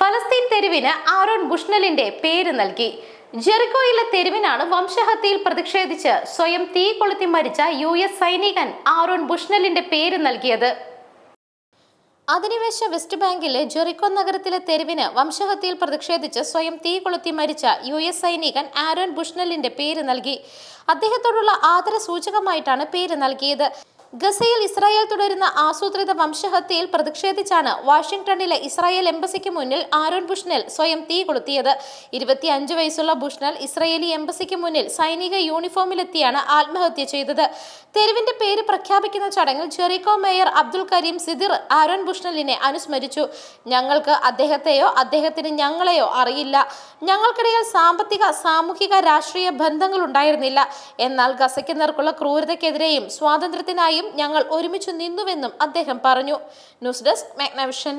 ഫലസ്തീൻ തെരുവിന് ആരോൺ ബുഷ്ണലിന്റെ പേര് നൽകി ജെറിക്കോയിലെ തെരുവിനാണ് വംശഹത്യയിൽ പ്രതിഷേധിച്ച് സ്വയം തീ കൊളുത്തി മരിച്ച യു എസ് സൈനികൻ ആരോൺ ബുഷ്ണലിന്റെ പേര് നൽകിയത് അധിനിവേശ വെസ്റ്റ് ബാങ്കിലെ ജെറിക്കോ നഗരത്തിലെ തെരുവിന് വംശഹത്യയിൽ പ്രതിഷേധിച്ച് സ്വയം തീ കൊളുത്തി മരിച്ച യു എസ് സൈനികൻ ആരോൺ ബുഷ്ണലിന്റെ പേര് നൽകി അദ്ദേഹത്തോടുള്ള ആദര സൂചകമായിട്ടാണ് പേര് നൽകിയത് ഗസയിൽ ഇസ്രായേൽ തുടരുന്ന ആസൂത്രിത വംശഹത്യയിൽ പ്രതിഷേധിച്ചാണ് വാഷിംഗ്ടണിലെ ഇസ്രായേൽ എംബസിക്ക് മുന്നിൽ ആരോൺ ബുഷ്നൽ സ്വയം തീ കൊളുത്തിയത് ഇരുപത്തിയഞ്ച് വയസ്സുള്ള ബുഷ്നൽ ഇസ്രായേലി എംബസിക്ക് മുന്നിൽ സൈനിക യൂണിഫോമിലെത്തിയാണ് ആത്മഹത്യ ചെയ്തത് തെരുവിന്റെ പേര് പ്രഖ്യാപിക്കുന്ന ചടങ്ങിൽ Jericho mayor Abdul Karim Sidr Aaron ബുഷ്നലിനെ അനുസ്മരിച്ചു ഞങ്ങൾക്ക് അദ്ദേഹത്തെയോ അദ്ദേഹത്തിന് ഞങ്ങളെയോ അറിയില്ല ഞങ്ങൾക്കിടയിൽ സാമ്പത്തിക സാമൂഹിക രാഷ്ട്രീയ ബന്ധങ്ങൾ ഉണ്ടായിരുന്നില്ല എന്നാൽ ഗസയ്ക്ക് നേർക്കുള്ള ക്രൂരതയ്ക്കെതിരെയും സ്വാതന്ത്ര്യത്തിനായും ഞങ്ങൾ ഒരുമിച്ച് നിന്നുവെന്നും അദ്ദേഹം പറഞ്ഞു ന്യൂസ് ഡെസ്ക് മാഗ്നവിഷൻ